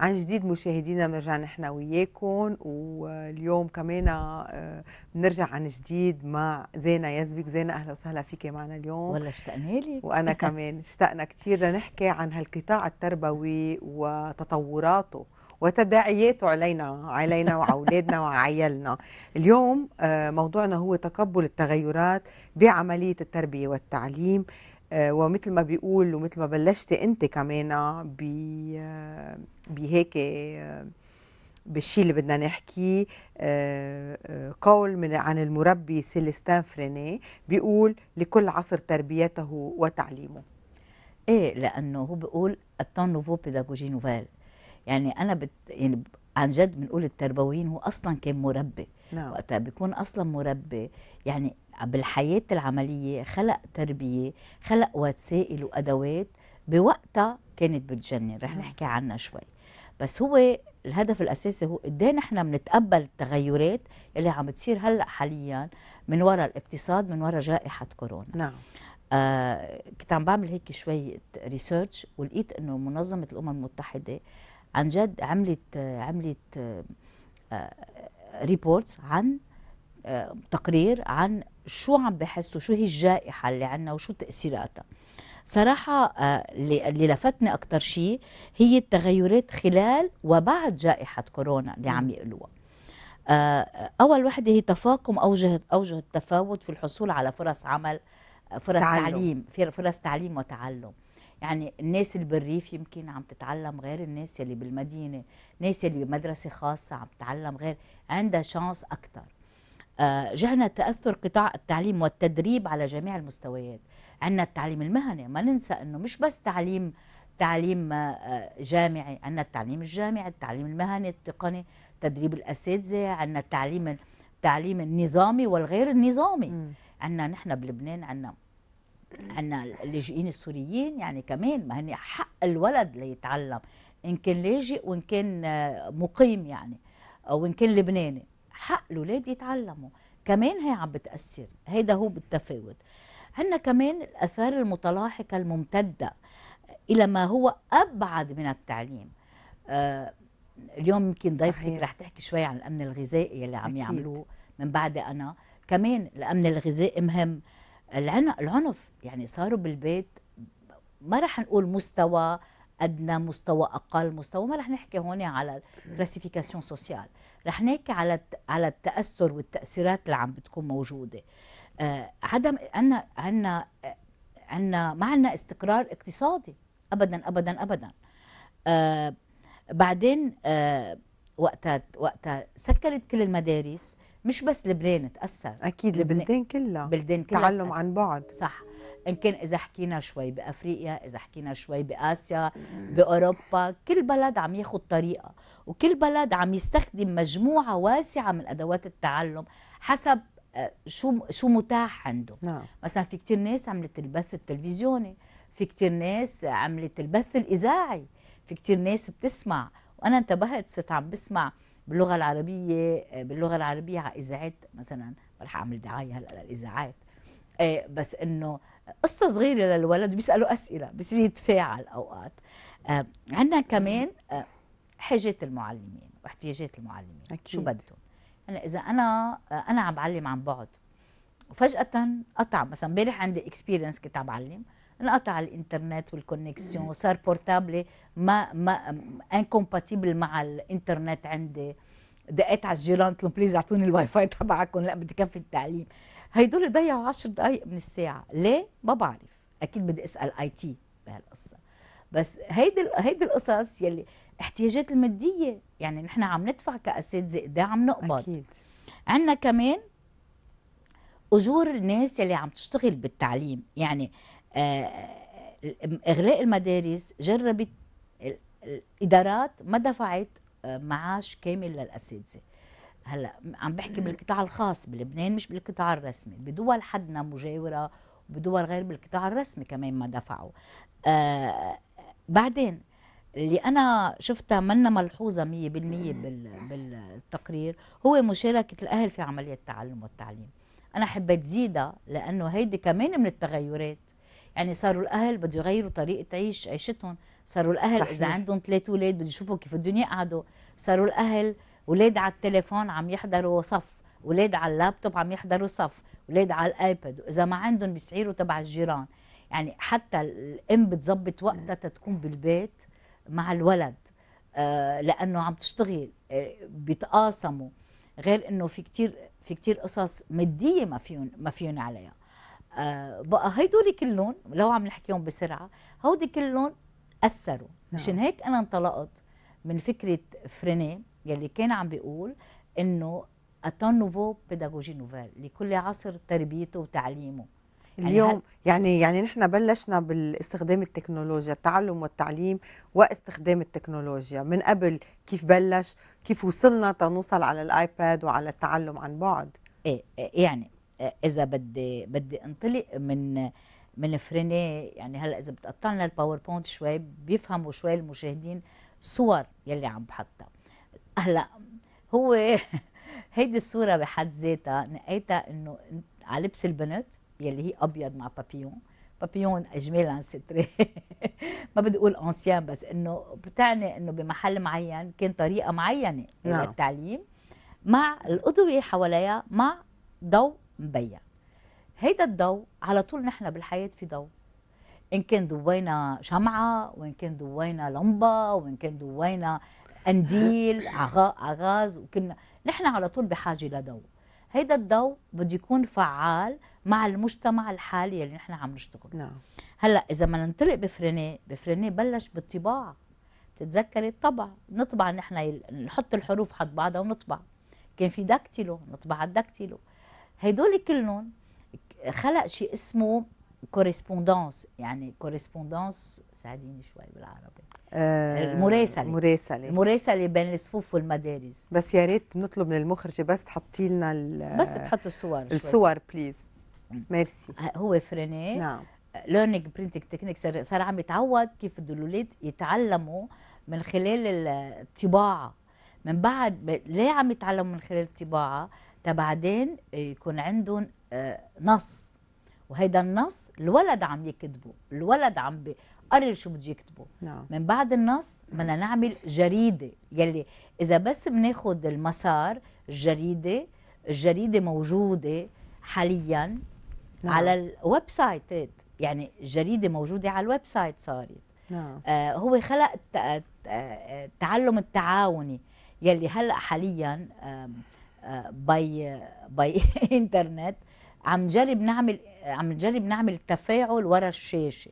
عن جديد مشاهدينا بنرجع نحن وياكم واليوم كمان بنرجع آه، عن جديد مع زينة يزبك زينة أهلا وسهلا فيك معنا اليوم والله اشتقنا لك وأنا كمان اشتقنا كثير لنحكي عن هالقطاع التربوي وتطوراته وتداعياته علينا علينا وعولادنا وعيالنا اليوم آه، موضوعنا هو تقبل التغيرات بعملية التربية والتعليم آه، ومثل ما بيقول ومثل ما بلشت انت كمان بهيك آه، آه، بالشيء اللي بدنا نحكيه قول من عن المربي سيليستان فريني بيقول لكل عصر تربيته وتعليمه ايه لانه هو بيقول التون نوفو بيداغوجي نوفيل يعني انا بت... يعني عن جد بنقول التربويين هو اصلا كان مربي نعم. وقتها بيكون اصلا مربي يعني بالحياة العملية خلق تربية خلق وسائل وأدوات بوقتها كانت بتجنن رح نعم. نحكي عنها شوي بس هو الهدف الاساسي هو قديه نحن بنتقبل التغيرات اللي عم بتصير هلا حاليا من وراء الاقتصاد من وراء جائحه كورونا نعم آه كنت عم بعمل هيك شوي ريسيرش ولقيت انه منظمه الامم المتحده عن جد عملت عملت آه ريبورتس آه، عن تقرير عن شو عم بحسوا شو هي الجائحة اللي عنا وشو تأثيراتها صراحة آه، اللي لفتني أكتر شيء هي التغيرات خلال وبعد جائحة كورونا اللي عم يقلوها آه، أول وحدة هي تفاقم أوجه أوجه التفاوت في الحصول على فرص عمل آه، فرص تعلم. تعليم فرص تعليم وتعلم يعني الناس اللي بالريف يمكن عم تتعلم غير الناس اللي بالمدينة الناس اللي بمدرسة خاصة عم تتعلم غير عندها شانس أكتر آه، جعنا تأثر قطاع التعليم والتدريب على جميع المستويات عندنا التعليم المهني ما ننسى أنه مش بس تعليم تعليم آه، جامعي عندنا التعليم الجامعي التعليم المهني التقني تدريب الأساتذة عندنا التعليم التعليم النظامي والغير النظامي عندنا نحن بلبنان عندنا عندنا اللاجئين السوريين يعني كمان ما هن حق الولد ليتعلم ان كان لاجئ وان كان آه، مقيم يعني وان كان لبناني حق الاولاد يتعلموا كمان هي عم بتأثر هيدا هو بالتفاوت عندنا كمان الأثار المتلاحقة الممتدة إلى ما هو أبعد من التعليم آه اليوم يمكن ضيفتك رح تحكي شوي عن الأمن الغذائي اللي عم يعملوه من بعد أنا كمان الأمن الغذائي مهم العنف يعني صاروا بالبيت ما رح نقول مستوى ادنى مستوى اقل مستوى ما رح نحكي هون على كلاسيفيكاسيون سوسيال رح نحكي على على التاثر والتاثيرات اللي عم بتكون موجوده آه عدم عنا عنا عنا ما عنا استقرار اقتصادي ابدا ابدا ابدا آه بعدين آه وقتها وقتها سكرت كل المدارس مش بس لبنان تاثر اكيد البلدان كلها بلدان كلها تعلم عن بعد صح ان كان اذا حكينا شوي بافريقيا اذا حكينا شوي باسيا باوروبا كل بلد عم ياخذ طريقه وكل بلد عم يستخدم مجموعه واسعه من ادوات التعلم حسب آه، شو شو متاح عنده نعم. مثلا في كتير ناس عملت البث التلفزيوني في كتير ناس عملت البث الاذاعي في كتير ناس بتسمع وانا انتبهت صرت عم بسمع باللغه العربيه آه، باللغه العربيه على اذاعات مثلا رح اعمل دعايه هلا للاذاعات آه، بس انه قصة صغيرة للولد بيسألوا أسئلة بصير يتفاعل أوقات آه، عندنا كمان آه، حاجات المعلمين واحتياجات المعلمين أكيد. شو بدهم هلا اذا انا آه، انا عم بعلم عن بعد وفجاه قطع مثلا امبارح عندي اكسبيرينس كنت عم بعلم انقطع الانترنت والكونكسيون صار بورتابلي ما ما انكومباتيبل مع الانترنت عندي دقيت على الجيران قلت لهم بليز اعطوني الواي فاي تبعكم لا بدي كفي التعليم هيدول ضيعوا 10 دقائق من الساعه ليه ما بعرف اكيد بدي اسال اي تي بهالقصه بس هيدي هيدي القصص يلي احتياجات الماديه يعني نحن عم ندفع كاساتذه قد عم نقبض اكيد عندنا كمان اجور الناس يلي عم تشتغل بالتعليم يعني آه، اغلاق المدارس جربت الادارات ما دفعت آه، معاش كامل للاساتذه هلا عم بحكي بالقطاع الخاص بلبنان مش بالقطاع الرسمي بدول حدنا مجاوره وبدول غير بالقطاع الرسمي كمان ما دفعوا آه بعدين اللي انا شفتها منا ملحوظه 100% بالتقرير هو مشاركه الاهل في عمليه التعلم والتعليم انا حبيت زيدها لانه هيدي كمان من التغيرات يعني صاروا الاهل بده يغيروا طريقه عيش عيشتهم صاروا الاهل صحيح. اذا عندهم ثلاث اولاد بده يشوفوا كيف بدهم يقعدوا صاروا الاهل ولاد على التليفون عم يحضروا صف ولاد على اللابتوب عم يحضروا صف ولاد على الايباد واذا ما عندهم بيسعيروا تبع الجيران يعني حتى الام بتظبط وقتها تتكون بالبيت مع الولد آه، لانه عم تشتغل آه، بيتقاسموا غير انه في كتير في كتير قصص ماديه ما فيهم ما فيهم عليها آه، بقى هيدول كلهم لو عم نحكيهم بسرعه هودي كلهم اثروا مشان نعم. هيك انا انطلقت من فكره فرينيه يلي كان عم بيقول انه اتون نوفو بيداغوجي نوفيل لكل عصر تربيته وتعليمه يعني اليوم هل... يعني يعني نحن بلشنا باستخدام التكنولوجيا التعلم والتعليم واستخدام التكنولوجيا من قبل كيف بلش كيف وصلنا تنوصل على الايباد وعلى التعلم عن بعد ايه, إيه، يعني اذا بدي بدي انطلق من من فرينيه يعني هلا اذا بتقطع لنا الباوربوينت شوي بيفهموا شوي المشاهدين صور يلي عم بحطها هلا هو هيدي الصوره بحد ذاتها نقيتها انه على لبس البنت يلي هي ابيض مع بابيون بابيون اجمالا ستري ما بدي اقول انسيان بس انه بتعني انه بمحل معين كان طريقه معينه نعم. للتعليم مع الاضوية حواليها مع ضوء مبين هيدا الضوء على طول نحن بالحياه في ضوء ان كان ضوينا شمعه وان كان ضوينا لمبه وان كان ضوينا قنديل اغاز وكنا نحن على طول بحاجه لضوء هيدا الضوء بده يكون فعال مع المجتمع الحالي اللي نحن عم نشتغل نعم هلا اذا ما ننطلق بفرينيه بفرينيه بلش بالطباعه تتذكري الطبع نطبع نحن نحط الحروف حد بعضها ونطبع كان في داكتيلو نطبع على الداكتيلو هدول كلهم خلق شيء اسمه كوريسبوندانس يعني كوريسبوندانس ساعديني شوي بالعربي آه، مراسله مراسله مراسله بين الصفوف والمدارس بس يا ريت نطلب من المخرجه بس تحطي لنا بس تحط الصور الصور بليز ميرسي هو فريني نعم ليرنينج برينتنج تكنيك صار عم يتعود كيف بده الاولاد يتعلموا من خلال الطباعه من بعد ليه عم يتعلموا من خلال الطباعه تبعدين يكون عندهم آه، نص وهيدا النص الولد عم يكتبه الولد عم بي قرر شو بده يكتبه نعم. من بعد النص بدنا نعمل جريده يلي اذا بس بناخذ المسار الجريده الجريده موجوده حاليا نعم. على الويب سايت يعني الجريده موجوده على الويب سايت صارت نعم. آه هو خلق التعلم آه، التعاوني يلي هلا حاليا آه، باي باي انترنت عم نجرب نعمل عم نجرب نعمل تفاعل ورا الشاشه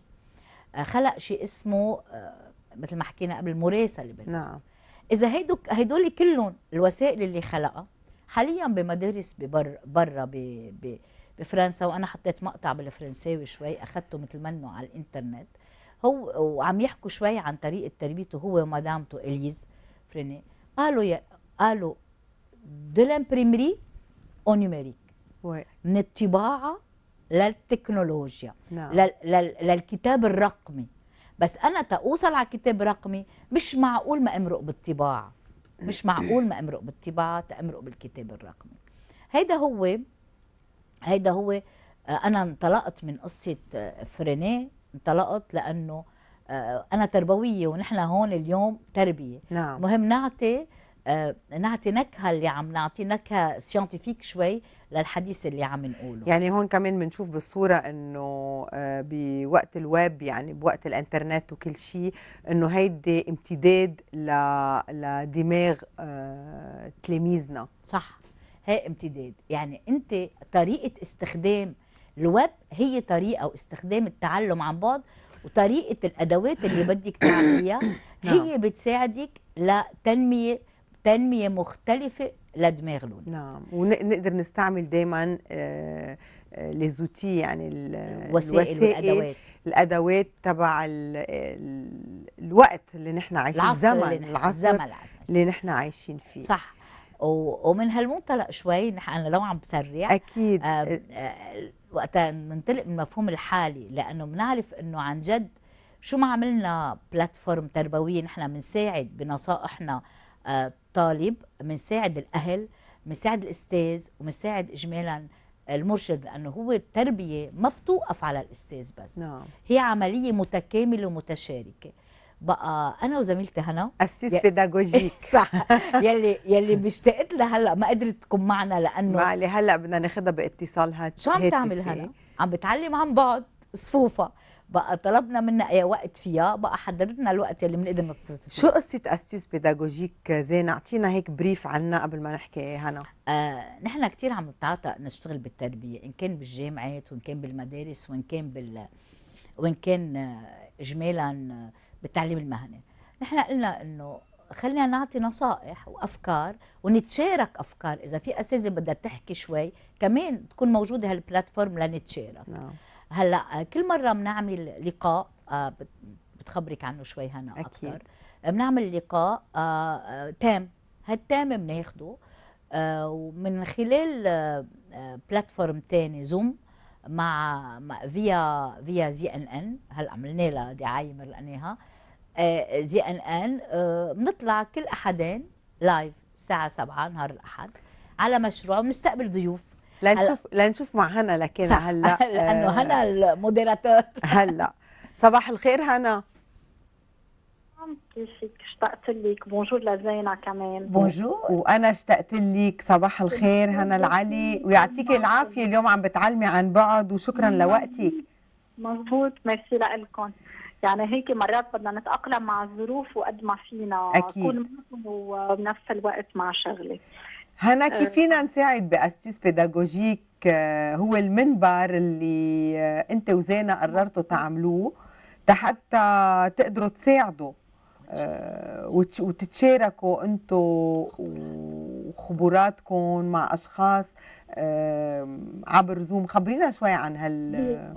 خلق شيء اسمه آه، مثل ما حكينا قبل المراسلة نعم اذا هيدو هيدول كلهم الوسائل اللي خلقها حاليا بمدارس ببر برا بفرنسا وانا حطيت مقطع بالفرنساوي شوي اخذته مثل منه على الانترنت هو وعم يحكوا شوي عن طريقه تربيته هو ومدامته اليز فريني قالوا يا قالوا دو لامبريمري او نيميريك من الطباعه للتكنولوجيا نعم. لا, الرقمي بس انا تأوصل على كتاب رقمي مش معقول ما امرق بالطباعه مش معقول ما امرق بالطباعه تامرق بالكتاب الرقمي هيدا هو هيدا هو آه، انا انطلقت من قصه آه، فرينيه انطلقت لانه آه، انا تربويه ونحن هون اليوم تربيه نعم. مهم نعطي آه، نعطي نكهه اللي عم نعطي نكهه سيانتيفيك شوي للحديث اللي عم نقوله يعني هون كمان بنشوف بالصوره انه آه، بوقت الويب يعني بوقت الانترنت وكل شيء انه هيدي امتداد ل... لدماغ آه، تلاميذنا صح هي امتداد يعني انت طريقه استخدام الويب هي طريقه واستخدام التعلم عن بعد وطريقه الادوات اللي بدك تعمليها نعم. هي بتساعدك لتنميه تنميه مختلفه لدماغلون نعم ونقدر نستعمل دائما ليزوتي آه، آه، يعني الوسائل, الوسائل والادوات الادوات تبع الوقت اللي نحن عايشين العصر الزمن اللي العصر, الزمن العصر اللي نحن عايشين فيه صح ومن هالمنطلق شوي انا لو عم بسرع اكيد آه وقتها ننطلق من المفهوم الحالي لانه بنعرف انه عن جد شو ما عملنا بلاتفورم تربويه نحن بنساعد بنصائحنا آه، طالب بنساعد الاهل بنساعد الاستاذ وبنساعد اجمالا المرشد لانه هو التربيه ما بتوقف على الاستاذ بس نعم. هي عمليه متكامله ومتشاركه بقى انا وزميلتي هنا ي... بيداغوجيك صح يلي يلي مشتقت لها هلا ما قدرت تكون معنا لانه معلي هلا بدنا ناخذها باتصال هاتف شو عم تعمل هلا؟ عم بتعلم عن بعد صفوفها بقى طلبنا منا اي وقت فيها بقى حددنا الوقت اللي بنقدر نتصل شو قصه استيوس بيداجوجيك زين اعطينا هيك بريف عنها قبل ما نحكي هنا آه نحن كثير عم نتعاطى نشتغل بالتربيه ان كان بالجامعات وان كان بالمدارس وان كان بال وان كان آه، اجمالا آه، بالتعليم المهني نحن قلنا انه خلينا نعطي نصائح وافكار ونتشارك افكار اذا في اساتذه بدها تحكي شوي كمان تكون موجوده هالبلاتفورم لنتشارك نعم. هلا كل مره بنعمل لقاء آه، بتخبرك عنه شوي هنا اكثر أكيد. بنعمل لقاء آه، آه، تام هالتام بناخده ومن خلال بلاتفورم تاني زوم مع فيا فيا زي ان ان هلا عملنا لها دعايه مرقناها زي ان ان بنطلع كل احدين لايف الساعه 7 نهار الاحد على مشروع بنستقبل ضيوف لنشوف لنشوف مع هنا لكن هلا لانه آه، هنا الموديراتور هلا صباح الخير هنا كيفك اشتقت لك بونجور لزينة كمان بونجور وانا اشتقت لك صباح الخير هنا العلي ويعطيك العافية اليوم عم بتعلمي عن بعد وشكرا mm-hmm. لوقتك مزبوط ميرسي لكم يعني هيك مرات بدنا نتأقلم مع الظروف وقد ما فينا أكيد. معكم وبنفس الوقت مع شغلي هنا كيف أه. فينا نساعد باستيس بيداغوجيك آه، هو المنبر اللي آه، انت وزينه قررتوا تعملوه حتى تقدروا تساعدوا وتتشاركوا انتوا خبراتكم مع اشخاص عبر زوم خبرينا شوي عن هال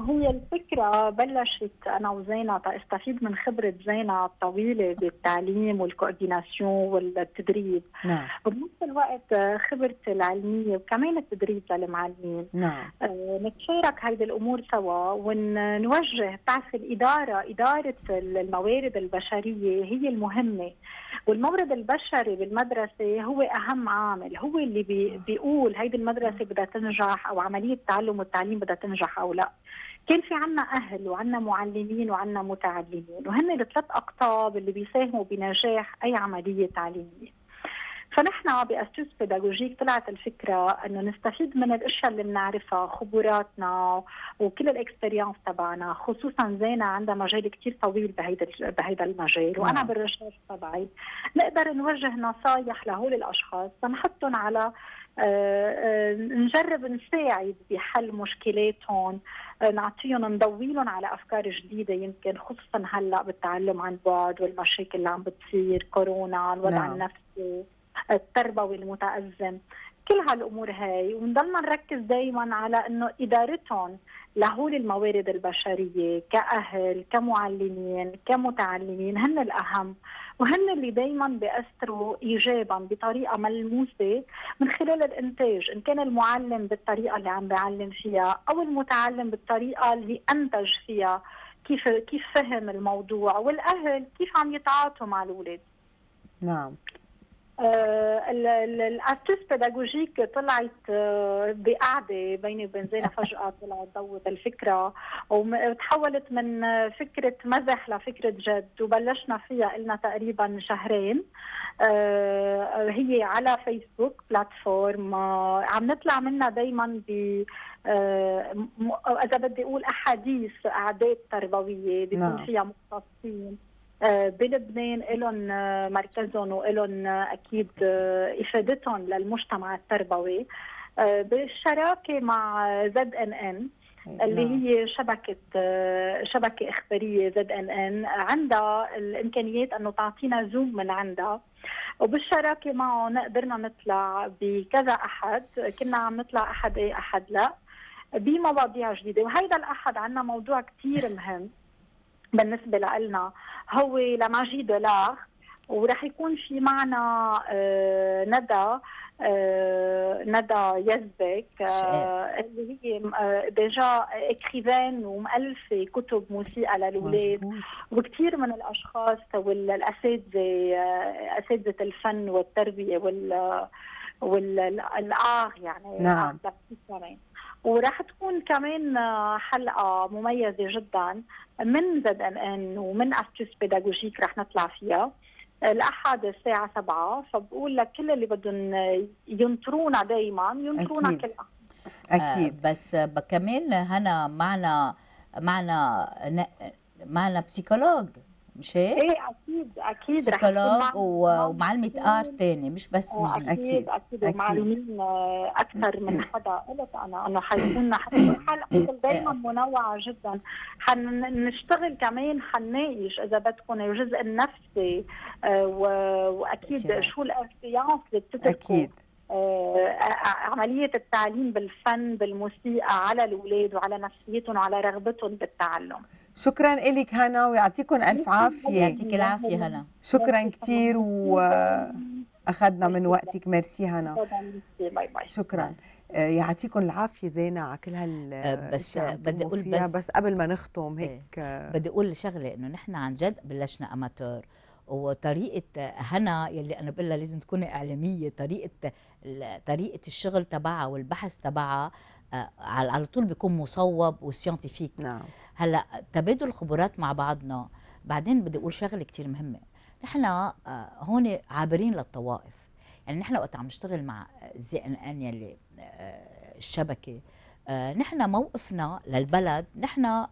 هي الفكره بلشت انا وزينه تستفيد طيب، من خبره زينه الطويله بالتعليم والكورديناسيون والتدريب نعم وبنفس الوقت آه، خبرتي العلميه وكمان التدريب للمعلمين نعم آه، نتشارك هيدي الامور سوا ونوجه بتعرف الاداره اداره الموارد البشريه هي المهمه والمورد البشري بالمدرسة هو أهم عامل هو اللي بي آه. بيقول هيدي المدرسة بدها تنجح أو عملية التعلم والتعليم بدها تنجح أو لا كان في عنا أهل وعنا معلمين وعنا متعلمين وهن الثلاث أقطاب اللي بيساهموا بنجاح أي عملية تعليمية فنحن باسس بيداغوجيك طلعت الفكره انه نستفيد من الاشياء اللي بنعرفها خبراتنا وكل الاكسبيرينس تبعنا خصوصا زينه عندها مجال كثير طويل بهيدا بهيدا المجال وانا نعم. بالريسيرش تبعي نقدر نوجه نصايح لهول الاشخاص لنحطهم على آه،, أه نجرب نساعد بحل مشكلاتهم نعطيهم نضويلهم على افكار جديده يمكن خصوصا هلا بالتعلم عن بعد والمشاكل اللي عم بتصير كورونا الوضع نعم. النفسي التربوي المتأزم كل هالامور هاي ونضلنا نركز دائما على انه ادارتهم لهول الموارد البشريه كاهل كمعلمين كمتعلمين هن الاهم وهن اللي دائما بيأثروا ايجابا بطريقه ملموسه من خلال الانتاج ان كان المعلم بالطريقه اللي عم بيعلم فيها او المتعلم بالطريقه اللي انتج فيها كيف كيف فهم الموضوع والاهل كيف عم يتعاطوا مع الاولاد نعم آه، الارتست بيداغوجيك طلعت آه، بقعده بيني وبين زينه فجاه طلعت ضوت الفكره وتحولت من آه، فكره مزح لفكره جد وبلشنا فيها قلنا تقريبا شهرين هي على فيسبوك بلاتفورم عم نطلع منها دائما ب اذا بدي اقول احاديث اعداد تربويه بيكون نعم. فيها مختصين بلبنان لهم آه، مركزهم ولهم آه، اكيد آه، افادتهم للمجتمع التربوي بالشراكه مع زد ان ان اللي هي شبكة شبكة إخبارية زد إن إن عندها الإمكانيات أنه تعطينا زوم من عندها وبالشراكة معهم قدرنا نطلع بكذا أحد كنا عم نطلع أحد إيه أحد لا بمواضيع جديدة وهيدا الأحد عندنا موضوع كثير مهم بالنسبة لنا هو لماجي دولار ورح يكون في معنا آه، ندى آه، ندى يزبك آه، اللي هي ديجا اكريفان ومؤلفه كتب موسيقى للاولاد وكثير من الاشخاص والاساتذه اساتذه الفن والتربيه وال والآغ يعني نعم وراح تكون كمان آه، حلقه مميزه جدا من زد ان ان ومن استيس بيداغوجيك رح نطلع فيها الاحد الساعه 7 فبقول لك كل اللي بدهم ينطرونا دائما ينطرونا أكيد. كل أحد. اكيد كل اكيد اه بس آه، كمان هنا معنا معنا معنا بسيكولوج مش هيك؟ ايه اكيد اكيد سيكولوج ومعلمه ار تاني مش بس آه، مذيع اكيد اكيد ومعلمين آه، اكثر من حدا قلت انا انه حيكون حلقه إيه، دائما منوعه جدا حنشتغل كمان حنناقش اذا بدكم الجزء النفسي آه، واكيد شو الارتياس اللي بتتركه اكيد عملية التعليم بالفن بالموسيقى على الأولاد وعلى نفسيتهم وعلى رغبتهم بالتعلم شكرا لك هنا ويعطيكم الف عافيه يعطيك العافيه هنا شكرا كثير واخذنا من وقتك ميرسي هنا شكرا آه، يعطيكم العافيه زينه على كل هال آه، بس بدي اقول بس, بس قبل ما نختم إيه. هيك آه، بدي اقول شغله انه نحن عن جد بلشنا اماتور وطريقه هنا يلي انا بقول لها لازم تكوني اعلاميه طريقه طريقه الشغل تبعها والبحث تبعها على طول بيكون مصوب وسيانتيفيك نعم هلا تبادل خبرات مع بعضنا بعدين بدي اقول شغله كثير مهمه نحن آه، هون عابرين للطوائف يعني نحن وقت عم نشتغل مع زي ان ان يلي آه، الشبكه آه، نحن موقفنا للبلد نحن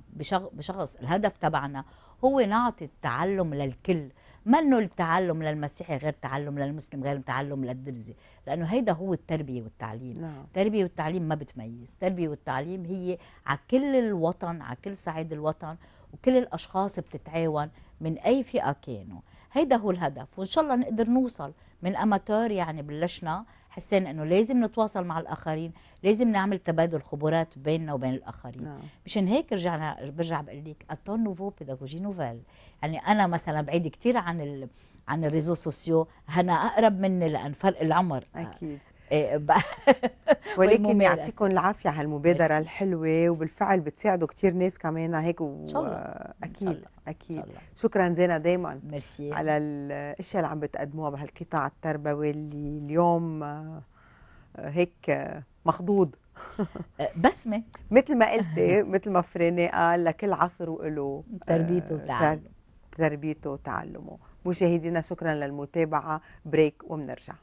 بشخص الهدف تبعنا هو نعطي التعلم للكل منه التعلم للمسيحي غير تعلم للمسلم غير تعلم للدرزي لانه هيدا هو التربيه والتعليم نعم. التربيه والتعليم ما بتميز التربيه والتعليم هي على كل الوطن على كل صعيد الوطن وكل الاشخاص بتتعاون من اي فئه كانوا هيدا هو الهدف وان شاء الله نقدر نوصل من اماتور يعني بلشنا حسينا انه لازم نتواصل مع الاخرين لازم نعمل تبادل خبرات بيننا وبين الاخرين نعم. مشان هيك رجعنا برجع بقول لك اتون نوفو بيداغوجي نوفال يعني انا مثلا بعيد كثير عن ال... عن الريزو سوسيو هنا اقرب مني لان فرق العمر اكيد إيه، ولكن يعطيكم العافيه على المبادره الحلوه وبالفعل بتساعدوا كثير ناس كمان هيك و... اكيد الله. اكيد الله. شكرا زينه دائما ميرسي على الاشياء اللي عم بتقدموها بهالقطاع التربوي اللي اليوم آه، هيك آه، مخضوض آه، بسمه مثل ما قلتي مثل ما فريني قال لكل عصر وله تربيته وتعلمه تربيته وتعلمه مشاهدينا شكرا للمتابعه بريك وبنرجع